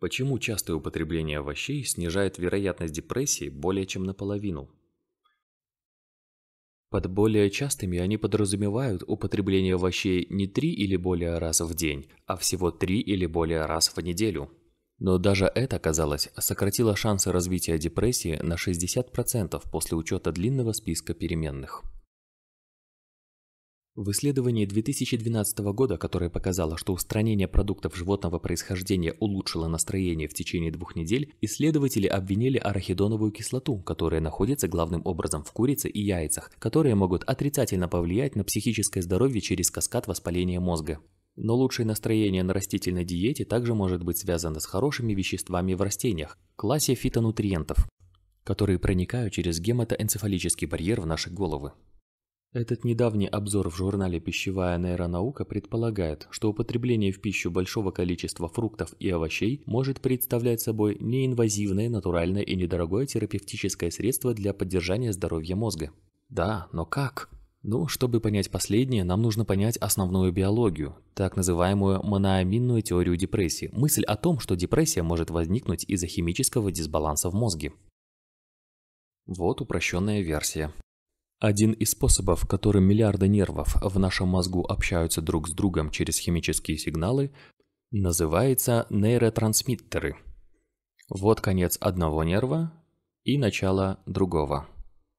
Почему частое употребление овощей снижает вероятность депрессии более чем наполовину? Под более частыми они подразумевают употребление овощей не три или более раз в день, а всего три или более раз в неделю. Но даже это, казалось, сократило шансы развития депрессии на 60% после учета длинного списка переменных. В исследовании 2012 года, которое показало, что устранение продуктов животного происхождения улучшило настроение в течение двух недель, исследователи обвинили арахидоновую кислоту, которая находится главным образом в курице и яйцах, которые могут отрицательно повлиять на психическое здоровье через каскад воспаления мозга. Но лучшее настроение на растительной диете также может быть связано с хорошими веществами в растениях, классе фитонутриентов, которые проникают через гематоэнцефалический барьер в наши головы. Этот недавний обзор в журнале «Пищевая нейронаука» предполагает, что употребление в пищу большого количества фруктов и овощей может представлять собой неинвазивное, натуральное и недорогое терапевтическое средство для поддержания здоровья мозга. Да, но как? Ну, чтобы понять последнее, нам нужно понять основную биологию, так называемую моноаминную теорию депрессии, мысль о том, что депрессия может возникнуть из-за химического дисбаланса в мозге. Вот упрощенная версия. Один из способов, которым миллиарды нервов в нашем мозгу общаются друг с другом через химические сигналы, называется нейротрансмиттеры. Вот конец одного нерва и начало другого.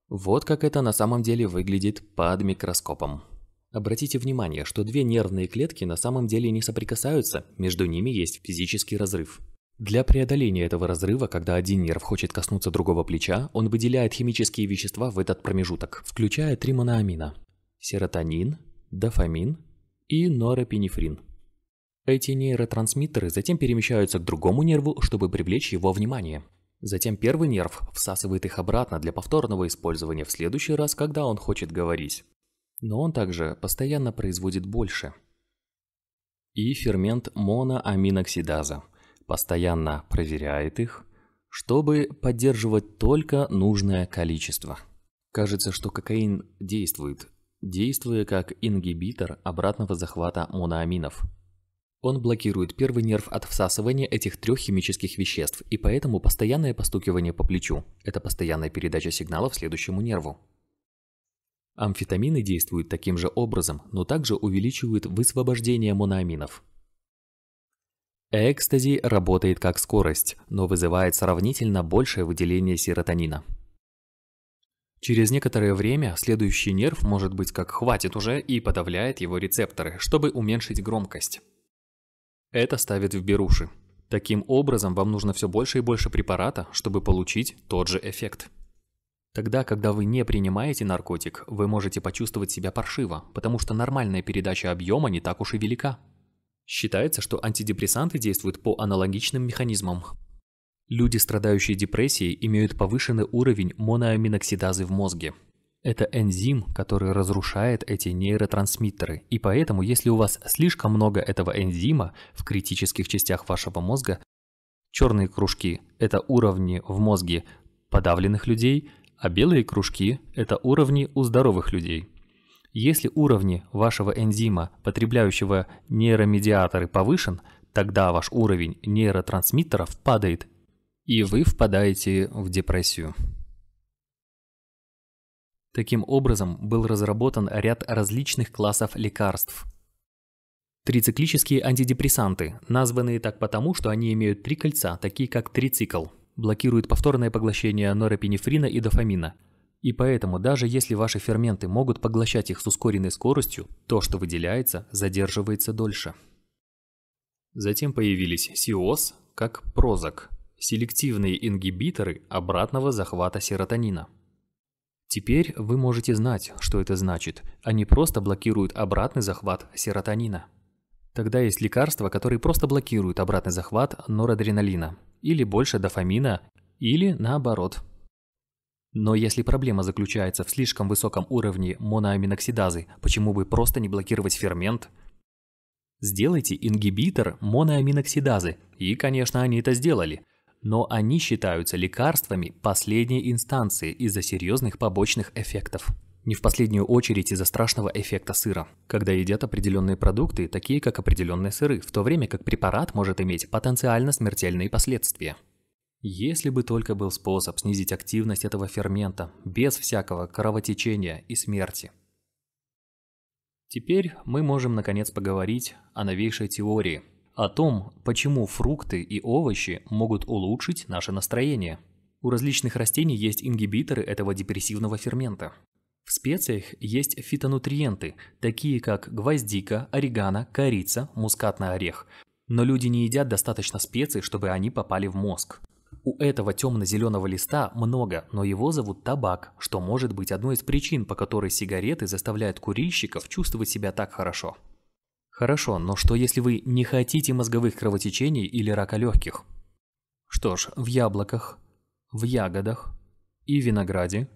Вот как это на самом деле выглядит под микроскопом. Обратите внимание, что две нервные клетки на самом деле не соприкасаются, между ними есть физический разрыв. Для преодоления этого разрыва, когда один нерв хочет коснуться другого плеча, он выделяет химические вещества в этот промежуток, включая три моноамина – серотонин, дофамин и норепинефрин. Эти нейротрансмиттеры затем перемещаются к другому нерву, чтобы привлечь его внимание. Затем первый нерв всасывает их обратно для повторного использования в следующий раз, когда он хочет говорить. Но он также постоянно производит больше. И фермент моноаминоксидаза постоянно проверяет их, чтобы поддерживать только нужное количество. Кажется, что кокаин действует, действуя как ингибитор обратного захвата моноаминов. Он блокирует первый нерв от всасывания этих трех химических веществ, и поэтому постоянное постукивание по плечу – это постоянная передача сигналов следующему нерву. Амфетамины действуют таким же образом, но также увеличивают высвобождение моноаминов – Экстази работает как скорость, но вызывает сравнительно большее выделение серотонина. Через некоторое время следующий нерв может быть как хватит уже и подавляет его рецепторы, чтобы уменьшить громкость. Это ставит в беруши. Таким образом, вам нужно все больше и больше препарата, чтобы получить тот же эффект. Тогда, когда вы не принимаете наркотик, вы можете почувствовать себя паршиво, потому что нормальная передача объема не так уж и велика. Считается, что антидепрессанты действуют по аналогичным механизмам. Люди, страдающие депрессией, имеют повышенный уровень моноаминоксидазы в мозге. Это энзим, который разрушает эти нейротрансмиттеры, и поэтому, если у вас слишком много этого энзима в критических частях вашего мозга, черные кружки – это уровни в мозге подавленных людей, а белые кружки – это уровни у здоровых людей – если уровень вашего энзима, потребляющего нейромедиаторы, повышен, тогда ваш уровень нейротрансмиттеров падает, и вы впадаете в депрессию. Таким образом, был разработан ряд различных классов лекарств. Трициклические антидепрессанты, названные так потому, что они имеют три кольца, такие как трицикл, блокируют повторное поглощение норепинефрина и дофамина – и поэтому даже если ваши ферменты могут поглощать их с ускоренной скоростью, то, что выделяется, задерживается дольше. Затем появились СИОС как прозак – селективные ингибиторы обратного захвата серотонина. Теперь вы можете знать, что это значит. Они просто блокируют обратный захват серотонина. Тогда есть лекарства, которые просто блокируют обратный захват норадреналина, или больше дофамина, или наоборот – но если проблема заключается в слишком высоком уровне моноаминоксидазы, почему бы просто не блокировать фермент? Сделайте ингибитор моноаминоксидазы, и, конечно, они это сделали. Но они считаются лекарствами последней инстанции из-за серьезных побочных эффектов. Не в последнюю очередь из-за страшного эффекта сыра, когда едят определенные продукты, такие как определенные сыры, в то время как препарат может иметь потенциально смертельные последствия. Если бы только был способ снизить активность этого фермента без всякого кровотечения и смерти. Теперь мы можем наконец поговорить о новейшей теории, о том, почему фрукты и овощи могут улучшить наше настроение. У различных растений есть ингибиторы этого депрессивного фермента. В специях есть фитонутриенты, такие как гвоздика, орегано, корица, мускатный орех. Но люди не едят достаточно специй, чтобы они попали в мозг. У этого темно-зеленого листа много, но его зовут табак, что может быть одной из причин, по которой сигареты заставляют курильщиков чувствовать себя так хорошо. Хорошо, но что если вы не хотите мозговых кровотечений или рака легких? Что ж, в яблоках, в ягодах и винограде,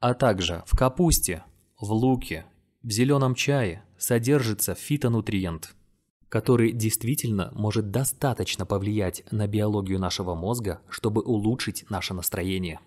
а также в капусте, в луке, в зеленом чае содержится фитонутриент – который действительно может достаточно повлиять на биологию нашего мозга, чтобы улучшить наше настроение.